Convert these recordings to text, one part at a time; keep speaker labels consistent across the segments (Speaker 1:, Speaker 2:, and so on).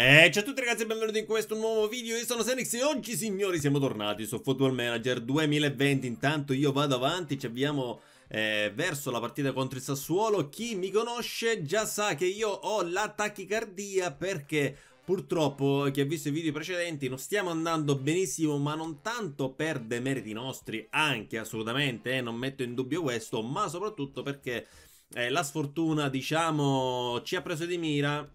Speaker 1: Eh, ciao a tutti ragazzi e benvenuti in questo nuovo video, io sono Senix e oggi signori siamo tornati su Football Manager 2020 Intanto io vado avanti, ci abbiamo eh, verso la partita contro il Sassuolo Chi mi conosce già sa che io ho la tachicardia perché Purtroppo, chi ha visto i video precedenti, non stiamo andando benissimo, ma non tanto per demeriti nostri, anche assolutamente, eh, non metto in dubbio questo, ma soprattutto perché eh, la sfortuna, diciamo, ci ha preso di mira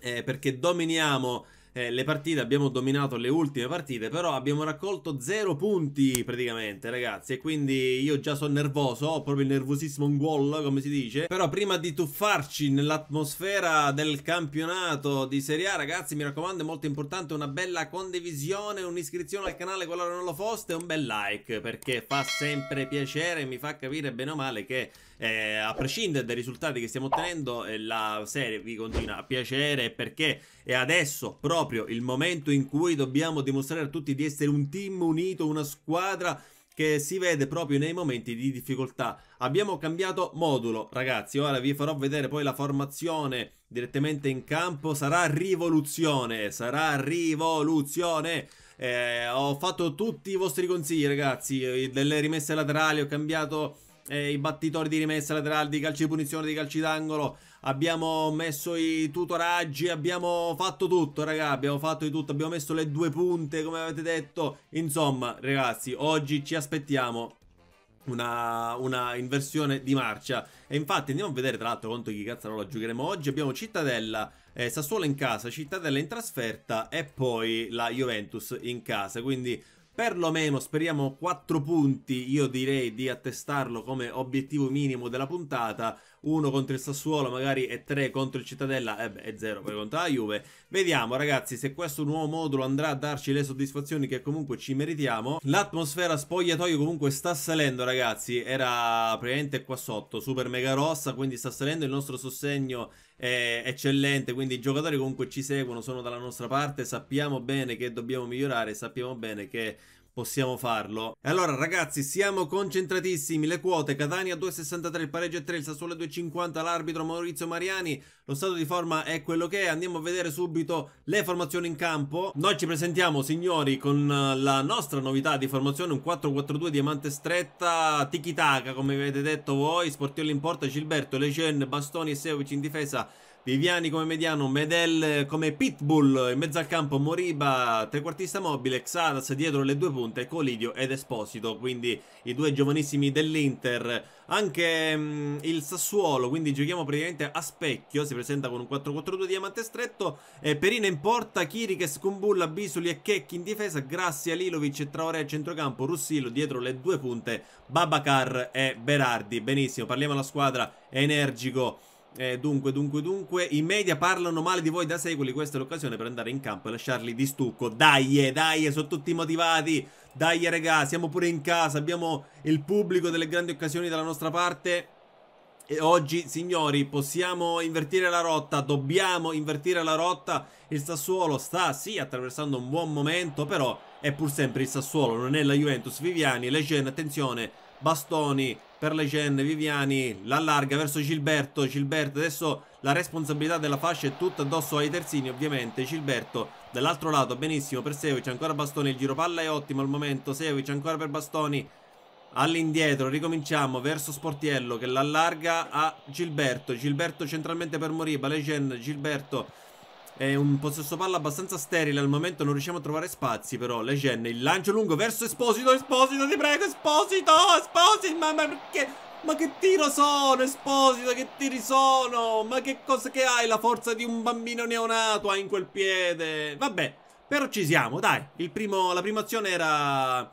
Speaker 1: eh, perché dominiamo eh, le partite, abbiamo dominato le ultime partite, però abbiamo raccolto 0 punti praticamente ragazzi e quindi io già sono nervoso, ho proprio il nervosismo un gol come si dice, però prima di tuffarci nell'atmosfera del campionato di Serie A ragazzi mi raccomando è molto importante una bella condivisione, un'iscrizione al canale qualora non lo foste e un bel like perché fa sempre piacere e mi fa capire bene o male che eh, a prescindere dai risultati che stiamo ottenendo, eh, la serie vi continua a piacere perché è adesso proprio il momento in cui dobbiamo dimostrare a tutti di essere un team unito, una squadra che si vede proprio nei momenti di difficoltà. Abbiamo cambiato modulo, ragazzi. Ora vi farò vedere poi la formazione direttamente in campo. Sarà rivoluzione, sarà rivoluzione. Eh, ho fatto tutti i vostri consigli, ragazzi. Eh, delle rimesse laterali, ho cambiato eh, i battitori di rimessa laterale, di calci di punizione, di calci d'angolo, abbiamo messo i tutoraggi, abbiamo fatto tutto raga, abbiamo fatto di tutto, abbiamo messo le due punte come avete detto, insomma ragazzi oggi ci aspettiamo una, una, inversione di marcia. E infatti andiamo a vedere tra l'altro contro chi la giocheremo oggi. Abbiamo Cittadella, eh, Sassuolo in casa, Cittadella in trasferta e poi la Juventus in casa. Quindi perlomeno speriamo 4 punti, io direi di attestarlo come obiettivo minimo della puntata, 1 contro il Sassuolo magari e 3 contro il Cittadella eh e beh, è 0 poi contro la Juve. Vediamo ragazzi se questo nuovo modulo andrà a darci le soddisfazioni che comunque ci meritiamo. L'atmosfera spogliatoio comunque sta salendo ragazzi, era praticamente qua sotto, super mega rossa, quindi sta salendo il nostro sostegno è eccellente, quindi i giocatori comunque ci seguono, sono dalla nostra parte, sappiamo bene che dobbiamo migliorare, sappiamo bene che possiamo farlo. E allora ragazzi siamo concentratissimi, le quote Catania 2,63, il pareggio 3, il Sassuolo 2,50, l'arbitro Maurizio Mariani, lo stato di forma è quello che è, andiamo a vedere subito le formazioni in campo. Noi ci presentiamo signori con eh, la nostra novità di formazione, un 4-4-2 diamante stretta, tiki-taka come avete detto voi, Sportioli in porta, Gilberto, Lecen, Bastoni e Seovic in difesa Viviani come mediano, Medel come Pitbull, in mezzo al campo Moriba, trequartista mobile, Xaras dietro le due punte, Colidio ed Esposito, quindi i due giovanissimi dell'Inter. Anche mh, mm, il Sassuolo, quindi giochiamo praticamente a specchio, si presenta con un 4-4-2 diamante stretto, eh, Perina in porta, Chiriche, Kumbulla, Bisoli e Checchi in difesa, Grassi, Alilovic e Traoré a centrocampo, Russilo dietro le due punte, Babacar e Berardi. Benissimo, parliamo alla squadra, energico eh, dunque, dunque, dunque, i media parlano male di voi da secoli, questa è l'occasione per andare in campo e lasciarli di stucco. Dai, eh, dai, eh, sono tutti motivati. Dai, eh, regà, siamo pure in casa, abbiamo il pubblico delle grandi occasioni dalla nostra parte. E oggi, signori, possiamo invertire la rotta, dobbiamo invertire la rotta. Il Sassuolo sta, sì, attraversando un buon momento, però è pur sempre il Sassuolo, non è la Juventus. Viviani, Lejeune, attenzione, Bastoni, per Legend, Viviani l'allarga verso Gilberto, Gilberto adesso la responsabilità della fascia è tutta addosso ai terzini ovviamente, Gilberto dall'altro lato benissimo per Sevic, ancora Bastoni, il giro palla è ottimo al momento, Sevic ancora per Bastoni all'indietro, ricominciamo verso Sportiello che l'allarga a Gilberto, Gilberto centralmente per Moriba, Legend, Gilberto è un possesso palla abbastanza sterile Al momento non riusciamo a trovare spazi però Le il lancio lungo verso Esposito Esposito, ti prego, Esposito Esposito, ma, ma perché... Ma che tiro sono, Esposito, che tiri sono? Ma che cosa che hai la forza di un bambino neonato hai in quel piede? Vabbè, però ci siamo, dai. Primo, la prima azione era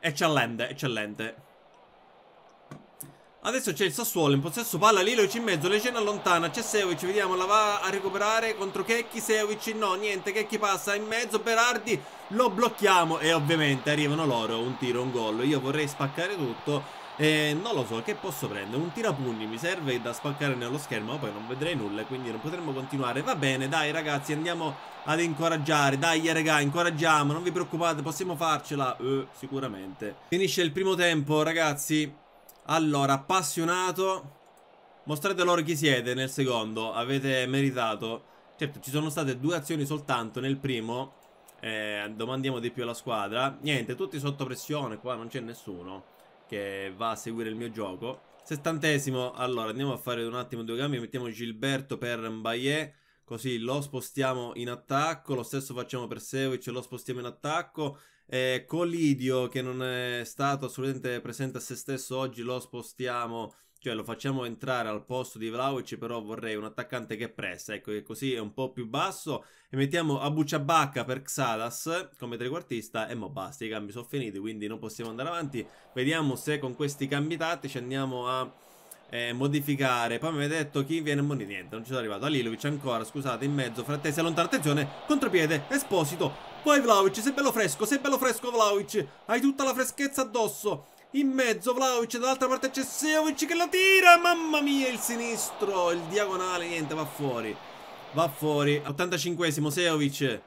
Speaker 1: eccellente, eccellente. Adesso c'è il Sassuolo in possesso palla, Lilovic in mezzo, Lecena allontana, c'è Sevic, vediamo, la va a recuperare contro Checchi, Sevic no, niente, Checchi passa in mezzo, Berardi, lo blocchiamo e ovviamente arrivano loro, un tiro, un gol, io vorrei spaccare tutto e non lo so, che posso prendere? Un tirapugni mi serve da spaccare nello schermo, ma poi non vedrei nulla, quindi non potremmo continuare, va bene, dai ragazzi, andiamo ad incoraggiare, dai raga, incoraggiamo, non vi preoccupate, possiamo farcela, eh, sicuramente. Finisce il primo tempo, ragazzi. Allora, appassionato. Mostrate loro chi siete nel secondo. Avete meritato. Certo, ci sono state due azioni soltanto nel primo. Eh, domandiamo di più alla squadra. Niente, tutti sotto pressione. Qua non c'è nessuno che va a seguire il mio gioco. Settantesimo. Allora, andiamo a fare un attimo due cambi. Mettiamo Gilberto per Mbaye. Così lo spostiamo in attacco, lo stesso facciamo per Sevic, lo spostiamo in attacco. Eh, Colidio, che non è stato assolutamente presente a se stesso oggi, lo spostiamo cioè lo facciamo entrare al posto di Vlaovic, però vorrei un attaccante che pressa, ecco che così è un po' più basso, e mettiamo a bucciabacca per Xalas come trequartista, e mo basta, i cambi sono finiti, quindi non possiamo andare avanti, vediamo se con questi cambi tattici andiamo a eh, modificare. Poi mi avete detto chi viene ammonito. Niente, non ci sono arrivato. Alilovic ancora, scusate, in mezzo. Frattesi allontana. Attenzione, contropiede, Esposito. Poi Vlaovic, sei bello fresco, sei bello fresco Vlaovic. Hai tutta la freschezza addosso. In mezzo Vlaovic, dall'altra parte c'è Seovic che la tira. Mamma mia, il sinistro, il diagonale, niente, va fuori. Va fuori. 85esimo, Seovic.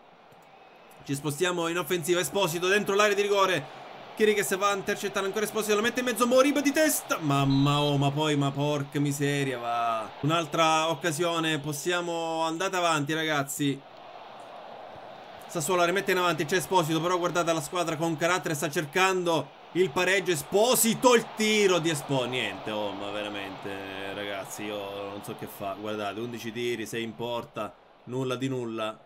Speaker 1: Ci spostiamo in offensiva, Esposito dentro l'area di rigore. Chieri che se va a intercettare ancora Esposito Lo mette in mezzo Moriba di testa Mamma oh ma poi ma porca miseria va Un'altra occasione Possiamo andare avanti ragazzi Sassuolo rimette in avanti C'è Esposito però guardate la squadra con carattere Sta cercando il pareggio Esposito il tiro di Espo niente oh ma veramente ragazzi io non so che fa guardate 11 tiri 6 in porta nulla di nulla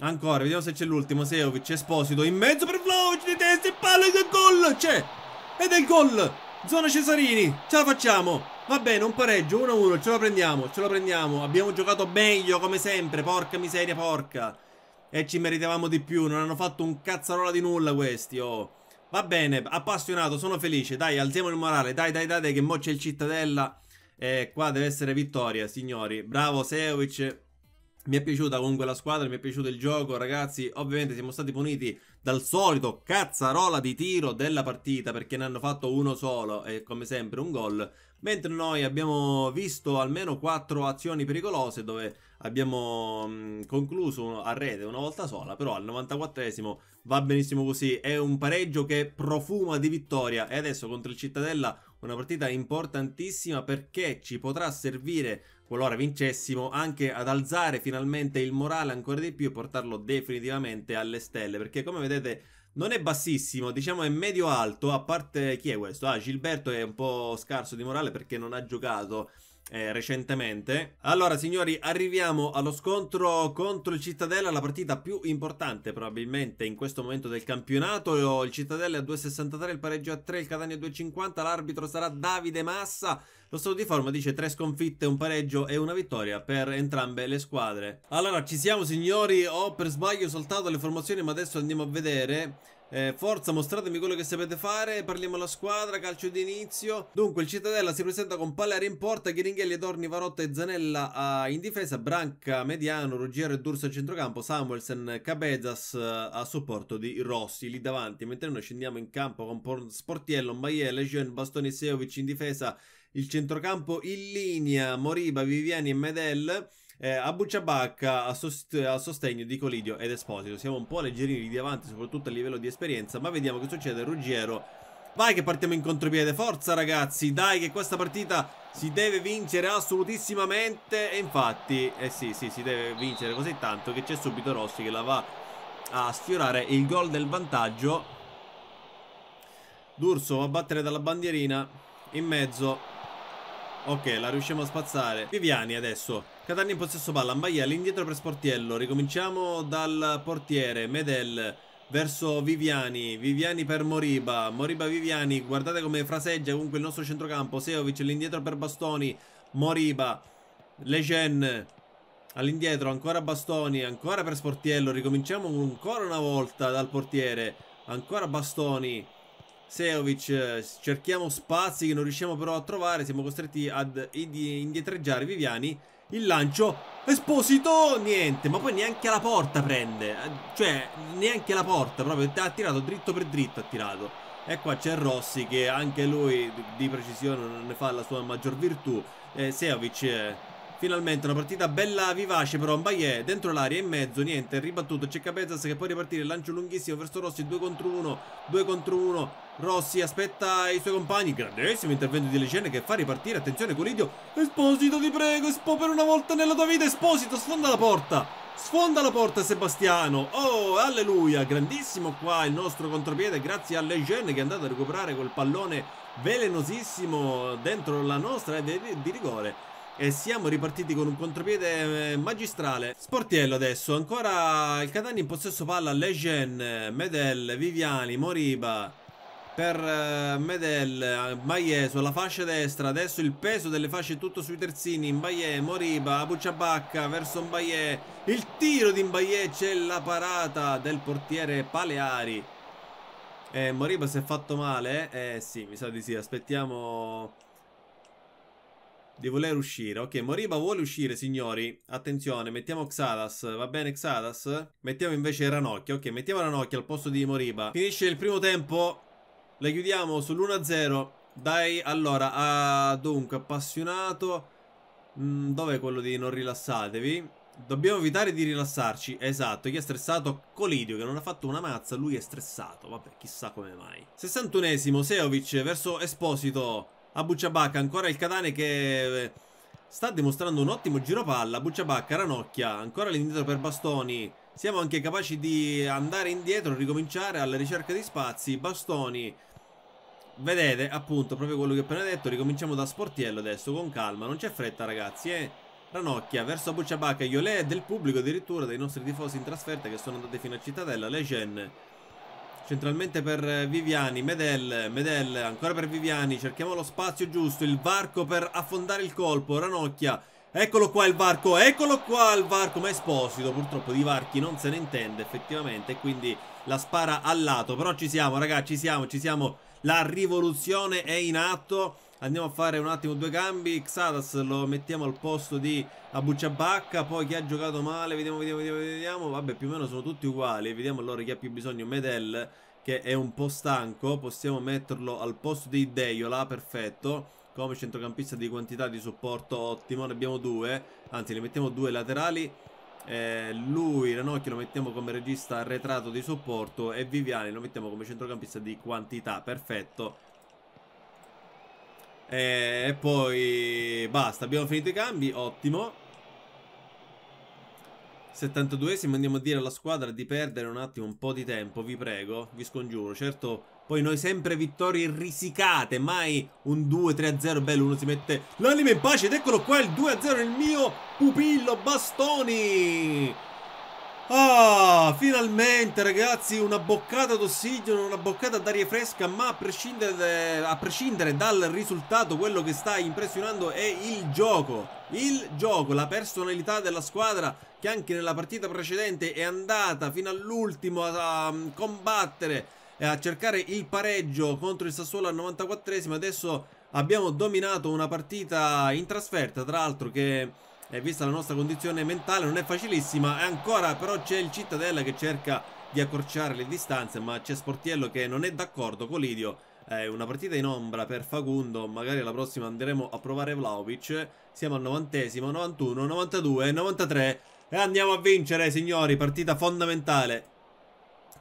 Speaker 1: Ancora, vediamo se c'è l'ultimo. Seovic, Esposito, in mezzo per Vlaovic di testa e palla che gol! C'è! Ed è il gol! Zona Cesarini, ce la facciamo! Va bene, un pareggio, 1-1, ce la prendiamo, ce la prendiamo. Abbiamo giocato meglio come sempre, porca miseria, porca. E ci meritavamo di più, non hanno fatto un cazzarola di nulla questi, oh. Va bene, appassionato, sono felice, dai, alziamo il morale, dai, dai, dai, dai che mo c'è il Cittadella. E eh, qua deve essere vittoria, signori. Bravo Seovic, mi è piaciuta comunque la squadra, mi è piaciuto il gioco, ragazzi. Ovviamente siamo stati puniti dal solito cazzarola di tiro della partita perché ne hanno fatto uno solo e come sempre un gol. Mentre noi abbiamo visto almeno quattro azioni pericolose dove abbiamo mh, mm, concluso a rete una volta sola, però al 94esimo va benissimo così. È un pareggio che profuma di vittoria e adesso contro il Cittadella una partita importantissima perché ci potrà servire qualora vincessimo, anche ad alzare finalmente il morale ancora di più e portarlo definitivamente alle stelle, perché come vedete non è bassissimo, diciamo è medio alto, a parte chi è questo? Ah, Gilberto è un po' scarso di morale perché non ha giocato eh, recentemente. Allora, signori, arriviamo allo scontro contro il Cittadella, la partita più importante probabilmente in questo momento del campionato. Il Cittadella a 2,63, il pareggio a 3, il Catania a 2,50. L'arbitro sarà Davide Massa. Lo stato di forma dice 3 sconfitte, un pareggio e una vittoria per entrambe le squadre. Allora, ci siamo, signori. Ho per sbaglio saltato le formazioni, ma adesso andiamo a vedere. Eh, forza, mostratemi quello che sapete fare. Parliamo alla squadra, calcio di inizio. Dunque, il Cittadella si presenta con Palleri in porta, Ghiringhelli, Torni, Varotta e Zanella uh, in difesa, Branca, Mediano, Ruggiero e D'Urso a centrocampo, Samuelsen, Cabezas uh, a supporto di Rossi lì davanti. Mentre noi scendiamo in campo con Sportiello, Mbaye, Legion, Bastoni, e Seovic in difesa, il centrocampo in linea, Moriba, Viviani e Medel. Eh, Abu Ciabacca a, sost- a, sostegno di Colidio ed Esposito. Siamo un po' leggerini di avanti, soprattutto a livello di esperienza, ma vediamo che succede. Ruggiero, vai che partiamo in contropiede. Forza ragazzi, dai che questa partita si deve vincere assolutissimamente. E infatti, eh sì, sì, si deve vincere così tanto che c'è subito Rossi che la va a sfiorare il gol del vantaggio. D'Urso va a battere dalla bandierina in mezzo Ok, la riusciamo a spazzare. Viviani adesso. Catania in possesso palla, Ambaia all'indietro per Sportiello. Ricominciamo dal portiere, Medel verso Viviani, Viviani per Moriba, Moriba Viviani, guardate come fraseggia comunque il nostro centrocampo, Seovic all'indietro per Bastoni, Moriba, Legen. all'indietro, ancora Bastoni, ancora per Sportiello, ricominciamo ancora una volta dal portiere, ancora Bastoni, Seovic, eh, cerchiamo spazi che non riusciamo però a trovare, siamo costretti ad indietreggiare Viviani. Il lancio, Esposito, niente, ma poi neanche la porta prende, eh, cioè neanche la porta proprio, ha tirato dritto per dritto, ha tirato. E qua c'è Rossi che anche lui di precisione non ne fa la sua maggior virtù. Eh, Seovic eh, Finalmente una partita bella vivace però Mbaye dentro l'area in mezzo, niente, ribattuto, c'è Capezas che può ripartire, lancio lunghissimo verso Rossi, 2 contro 1, 2 contro 1, Rossi aspetta i suoi compagni, grandissimo intervento di Legene che fa ripartire, attenzione Colidio, Esposito ti prego, Espo per una volta nella tua vita, Esposito sfonda la porta, sfonda la porta Sebastiano, oh alleluia, grandissimo qua il nostro contropiede grazie a Legene che è andato a recuperare quel pallone velenosissimo dentro la nostra di rigore e siamo ripartiti con un contropiede eh, magistrale Sportiello adesso Ancora il Catania in possesso palla Lejen, Medel, Viviani, Moriba Per eh, Medel, Maie sulla fascia destra Adesso il peso delle fasce tutto sui terzini Baie, Moriba, Bucciabacca verso Baie Il tiro di Baie C'è la parata del portiere Paleari eh, Moriba si è fatto male? Eh sì, mi sa di sì Aspettiamo di voler uscire. Ok, Moriba vuole uscire, signori. Attenzione, mettiamo Xadas. Va bene Xadas? Mettiamo invece Ranocchia. Ok, mettiamo Ranocchia al posto di Moriba. Finisce il primo tempo. La chiudiamo sull'1-0. Dai, allora, ah, dunque, appassionato. Mm, Dov'è quello di non rilassatevi? Dobbiamo evitare di rilassarci, esatto, chi è stressato? Colidio che non ha fatto una mazza, lui è stressato, vabbè chissà come mai 61esimo, Seovic verso Esposito a Bucciabacca. Ancora il Catane che eh, sta dimostrando un ottimo giro palla. Bucciabacca, Ranocchia, ancora l'indietro per Bastoni. Siamo anche capaci di andare indietro, ricominciare alla ricerca di spazi. Bastoni, vedete appunto proprio quello che ho appena detto. Ricominciamo da Sportiello adesso con calma, non c'è fretta ragazzi. Eh. Ranocchia verso Bucciabacca, Iolè del pubblico addirittura, dei nostri tifosi in trasferta che sono andati fino a Cittadella, Legend Centralmente per Viviani, Medel, Medel, ancora per Viviani, cerchiamo lo spazio giusto, il varco per affondare il colpo, Ranocchia, eccolo qua il varco, eccolo qua il varco, ma Esposito purtroppo di varchi non se ne intende effettivamente, quindi la spara al lato, però ci siamo ragazzi, ci siamo, ci siamo, la rivoluzione è in atto, Andiamo a fare un attimo due cambi Xatas lo mettiamo al posto di Abucciabacca Poi chi ha giocato male Vediamo, vediamo, vediamo, vediamo Vabbè più o meno sono tutti uguali Vediamo allora chi ha più bisogno Medel che è un po' stanco Possiamo metterlo al posto di Deiola Perfetto come centrocampista di quantità di supporto ottimo ne abbiamo due anzi ne mettiamo due laterali eh, lui Ranocchio lo mettiamo come regista arretrato di supporto e Viviani lo mettiamo come centrocampista di quantità perfetto e poi basta, abbiamo finito i cambi, ottimo. 72esimo, andiamo a dire alla squadra di perdere un attimo un po' di tempo, vi prego, vi scongiuro. Certo, poi noi sempre vittorie risicate, mai un 2-3-0, bello, uno si mette l'anima in pace ed eccolo qua il 2-0 il mio pupillo Bastoni. Ah, finalmente ragazzi, una boccata d'ossigeno, una boccata d'aria fresca, ma a prescindere, a prescindere, dal risultato, quello che sta impressionando è il gioco. Il gioco, la personalità della squadra che anche nella partita precedente è andata fino all'ultimo a, a mm, combattere, a cercare il pareggio contro il Sassuolo al 94esimo. Adesso abbiamo dominato una partita in trasferta, tra l'altro che e eh, vista la nostra condizione mentale non è facilissima. E ancora però c'è il Cittadella che cerca di accorciare le distanze. Ma c'è Sportiello che non è d'accordo con Lidio. È eh, una partita in ombra per Facundo. Magari la prossima andremo a provare Vlaovic. Siamo al 90, 91, 92, 93. E andiamo a vincere signori. Partita fondamentale.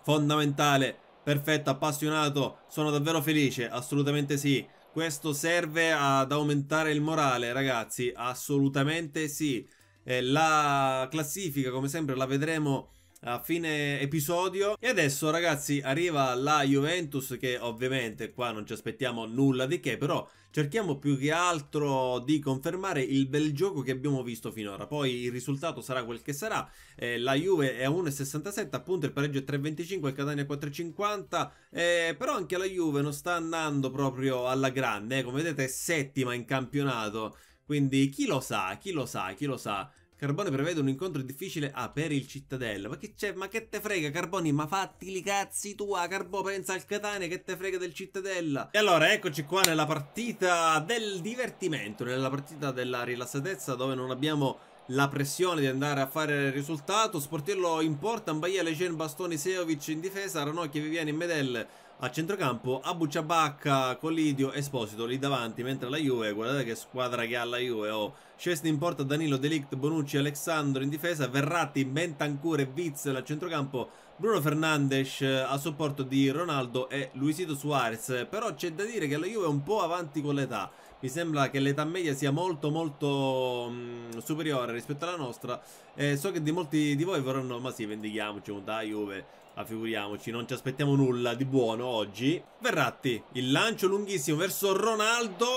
Speaker 1: Fondamentale. Perfetto, appassionato. Sono davvero felice. Assolutamente sì. Questo serve ad aumentare il morale, ragazzi, assolutamente sì. Eh, la classifica, come sempre, la vedremo a fine episodio. E adesso, ragazzi, arriva la Juventus che ovviamente qua non ci aspettiamo nulla di che, però cerchiamo più che altro di confermare il bel gioco che abbiamo visto finora. Poi il risultato sarà quel che sarà. Eh, la Juve è a 1,67, appunto il pareggio è 3,25, il Catania 4,50. Eh, però anche la Juve non sta andando proprio alla grande. Eh. Come vedete è settima in campionato. Quindi chi lo sa, chi lo sa, chi lo sa. Carbone prevede un incontro difficile ah, per il cittadella. Ma che c'è? Ma che te frega, Carboni? Ma fatti li cazzi tua, Carbo, pensa al Catania, che te frega del cittadella. E allora, eccoci qua nella partita del divertimento, nella partita della rilassatezza dove non abbiamo la pressione di andare a fare il risultato. Sportillo in porta, Ambaia, Lecen, Bastoni, Seovic in difesa, Ranocchi, Viviani in medelle. A centrocampo Abu Ciabacca, Colidio, Esposito lì davanti, mentre la Juve, guardate che squadra che ha la Juve, oh. Cesni in porta, Danilo, Delict, Bonucci, Alessandro in difesa, Verratti, Bentancur e Witzel a centrocampo, Bruno Fernandes eh, a supporto di Ronaldo e Luisito Suarez, però c'è da dire che la Juve è un po' avanti con l'età, mi sembra che l'età media sia molto molto mh, mm, superiore rispetto alla nostra, eh, so che di molti di voi vorranno, ma sì, vendichiamoci un da Juve, ma ah, figuriamoci, non ci aspettiamo nulla di buono oggi. Verratti, il lancio lunghissimo verso Ronaldo.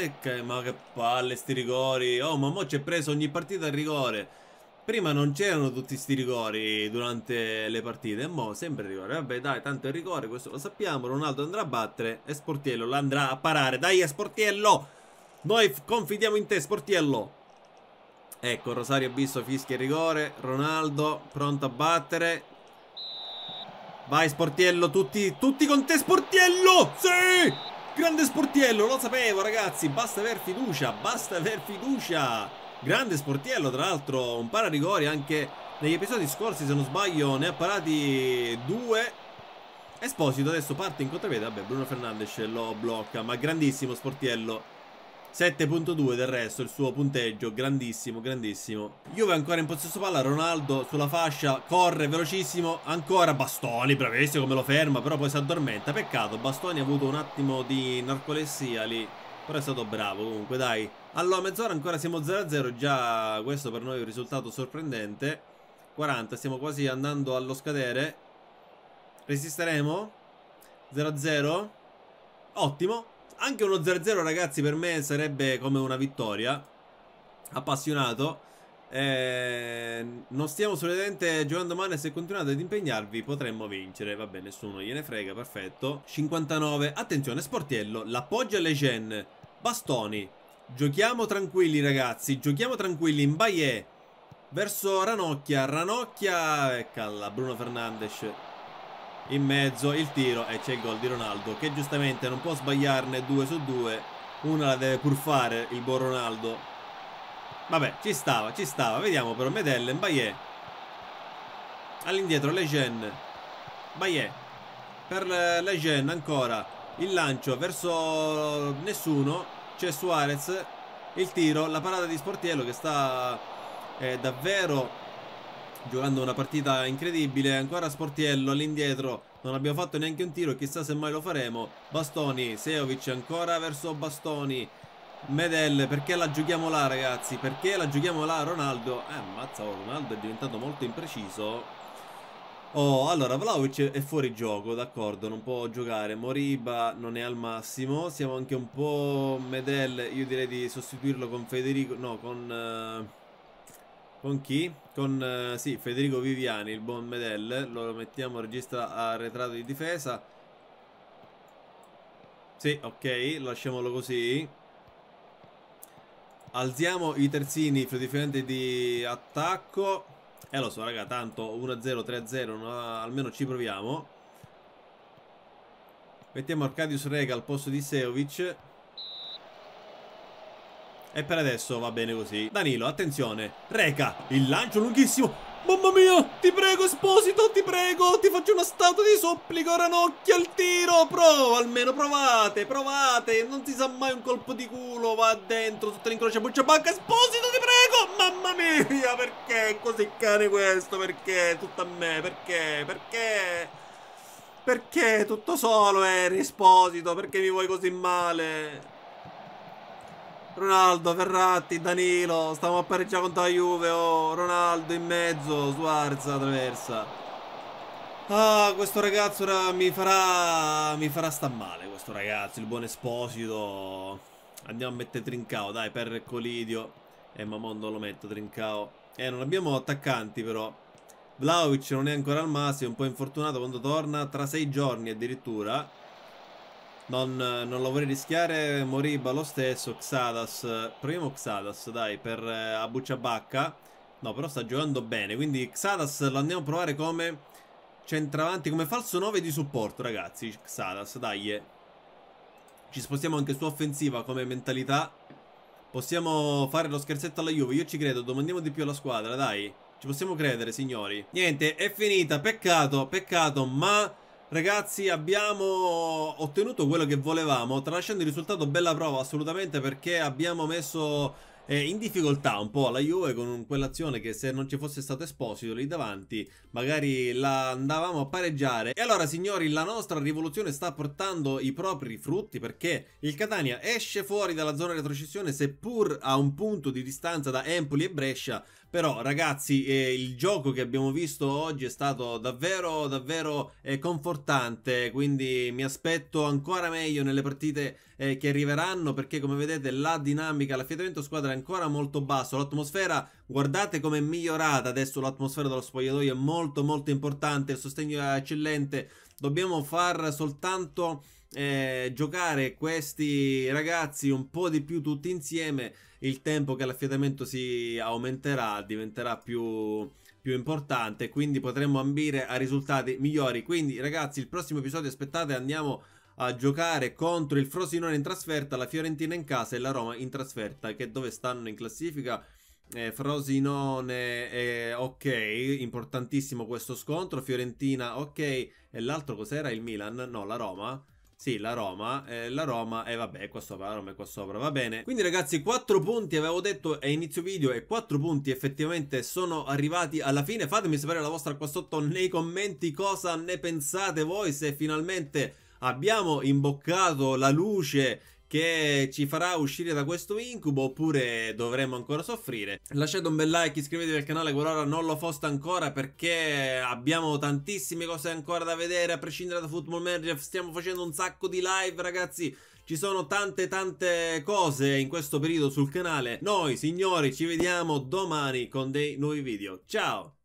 Speaker 1: E che, ma che palle sti rigori. Oh, ma mo ci è preso ogni partita il rigore. Prima non c'erano tutti sti rigori durante le partite, e mo sempre rigore. Vabbè, dai, tanto è rigore, questo lo sappiamo. Ronaldo andrà a battere e Sportiello l'andrà a parare. Dai, Sportiello! Noi confidiamo in te, Sportiello. Ecco, Rosario Bisso fischia il rigore. Ronaldo pronto a battere. Vai Sportiello, tutti, tutti con te Sportiello! Sì! Grande Sportiello, lo sapevo ragazzi, basta aver fiducia, basta aver fiducia! Grande Sportiello, tra l'altro un para rigori anche negli episodi scorsi, se non sbaglio, ne ha parati due. Esposito adesso parte in contropiede, vabbè Bruno Fernandes lo blocca, ma grandissimo Sportiello. 7.2 del resto il suo punteggio grandissimo grandissimo Juve ancora in possesso palla Ronaldo sulla fascia corre velocissimo ancora Bastoni bravissimo come lo ferma però poi si addormenta peccato Bastoni ha avuto un attimo di narcolessia lì però è stato bravo comunque dai allora mezz'ora ancora siamo 0-0 già questo per noi è un risultato sorprendente 40 stiamo quasi andando allo scadere resisteremo 0-0 ottimo anche uno 0-0 ragazzi per me sarebbe come una vittoria. Appassionato. Eh, non stiamo solitamente giocando male se continuate ad impegnarvi potremmo vincere Vabbè nessuno gliene frega perfetto 59 attenzione Sportiello l'appoggio alle gen Bastoni giochiamo tranquilli ragazzi giochiamo tranquilli in Baie verso Ranocchia Ranocchia eccola Bruno Fernandes in mezzo il tiro e c'è il gol di Ronaldo che giustamente non può sbagliarne due su due una la deve pur fare il buon Ronaldo vabbè ci stava ci stava vediamo però Medellin Bayer all'indietro Lejeune Bayer per Lejeune ancora il lancio verso nessuno c'è Suarez il tiro la parata di Sportiello che sta eh, davvero giocando una partita incredibile ancora Sportiello all'indietro non abbiamo fatto neanche un tiro chissà se mai lo faremo Bastoni, Seovic ancora verso Bastoni Medel perché la giochiamo là ragazzi perché la giochiamo là Ronaldo eh ammazza Ronaldo è diventato molto impreciso Oh, allora Vlaovic è fuori gioco, d'accordo, non può giocare. Moriba non è al massimo. Siamo anche un po' Medel, io direi di sostituirlo con Federico, no, con uh... Con chi? Con, eh, sì, Federico Viviani, il buon Medel. Lo mettiamo regista arretrato di difesa. Sì, ok, lasciamolo così. Alziamo i terzini praticamente di attacco. E eh, lo so, raga, tanto 1-0, 3-0, no? almeno ci proviamo. Mettiamo Arcadius Rega al posto di Seovic. E per adesso va bene così. Danilo, attenzione. Reca, il lancio lunghissimo. Mamma mia, ti prego Esposito, ti prego, ti faccio una statua di supplico, ranocchia al tiro, prova almeno, provate, provate, non si sa mai un colpo di culo, va dentro, sotto l'incrocia, buccia banca, Esposito, ti prego, mamma mia, perché è così cane questo, perché, tutto a me, perché, perché, perché tutto solo eri eh, Esposito, perché mi vuoi così male? Ronaldo, Ferratti, Danilo, stiamo a pareggiare contro la Juve, oh, Ronaldo in mezzo, Suarez attraversa. Ah, questo ragazzo mi farà, mi farà sta male, questo ragazzo, il buon Esposito. Andiamo a mettere Trincao, dai, per Colidio. Eh, ma mondo lo metto, Trincao. Eh, non abbiamo attaccanti però. Vlaovic non è ancora al massimo, È un po' infortunato quando torna, tra sei giorni addirittura. Non, non, lo vorrei rischiare, Moriba lo stesso, Xadas, proviamo Xadas dai per eh, Abuciabacca, no però sta giocando bene, quindi Xadas lo andiamo a provare come centravanti, come falso 9 di supporto ragazzi, Xadas dai, eh. ci spostiamo anche su offensiva come mentalità, possiamo fare lo scherzetto alla Juve, io ci credo, domandiamo di più alla squadra dai, ci possiamo credere signori, niente è finita, peccato, peccato ma... Ragazzi abbiamo ottenuto quello che volevamo Tralasciando il risultato bella prova assolutamente perché abbiamo messo eh, in difficoltà un po' la Juve con quell'azione che se non ci fosse stato Esposito lì davanti magari la andavamo a pareggiare e allora signori la nostra rivoluzione sta portando i propri frutti perché il Catania esce fuori dalla zona retrocessione seppur a un punto di distanza da Empoli e Brescia però ragazzi eh, il gioco che abbiamo visto oggi è stato davvero davvero eh, confortante quindi mi aspetto ancora meglio nelle partite eh, che arriveranno perché come vedete la dinamica, l'affidamento squadra è ancora molto basso, l'atmosfera guardate com'è migliorata adesso l'atmosfera dello spogliatoio è molto molto importante, il sostegno è eccellente, dobbiamo far soltanto eh, giocare questi ragazzi un po' di più tutti insieme, il tempo che l'affiatamento si aumenterà, diventerà più, più importante, quindi potremmo ambire a risultati migliori. Quindi ragazzi, il prossimo episodio aspettate, andiamo a giocare contro il Frosinone in trasferta, la Fiorentina in casa e la Roma in trasferta, che dove stanno in classifica. Eh, Frosinone, eh, ok, importantissimo questo scontro. Fiorentina, ok. E l'altro cos'era? Il Milan? No, la Roma. Sì, la Roma, eh, la Roma, e eh, vabbè, qua sopra, la Roma è qua sopra, va bene. Quindi ragazzi, 4 punti, avevo detto a inizio video, e 4 punti effettivamente sono arrivati alla fine. Fatemi sapere la vostra qua sotto nei commenti cosa ne pensate voi, se finalmente abbiamo imboccato la luce che ci farà uscire da questo incubo oppure dovremo ancora soffrire. Lasciate un bel like, iscrivetevi al canale qualora non lo foste ancora perché abbiamo tantissime cose ancora da vedere a prescindere da Football Manager, stiamo facendo un sacco di live ragazzi, ci sono tante tante cose in questo periodo sul canale. Noi signori ci vediamo domani con dei nuovi video, ciao!